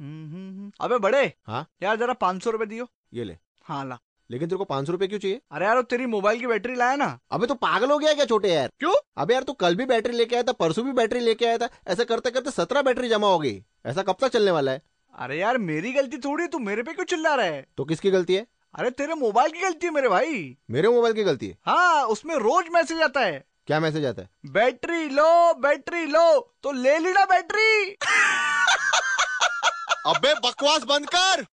हम्म, हम्म, हम्म। अबे बड़े हाँ यार जरा पाँच सौ रूपए दियो ये ले हाँ ला लेकिन तेरे को पाँच सौ रूपए क्यों चाहिए अरे यार तेरी मोबाइल की बैटरी लाया ना अबे तो पागल हो गया क्या छोटे यार क्यों अबे यार तू कल भी बैटरी लेके आया था परसों भी बैटरी लेके आया था ऐसा करते करते सत्रह बैटरी जमा हो गई ऐसा कब तक चलने वाला है अरे यार मेरी गलती थोड़ी तू मेरे पे क्यों चिल्ला रहा है तो किसकी गलती है अरे तेरे मोबाइल की गलती है मेरे भाई मेरे मोबाइल की गलती है हाँ उसमें रोज मैसेज आता है क्या मैसेज आता है बैटरी लो बैटरी लो तो ले ली ना बैटरी अबे बकवास बंद कर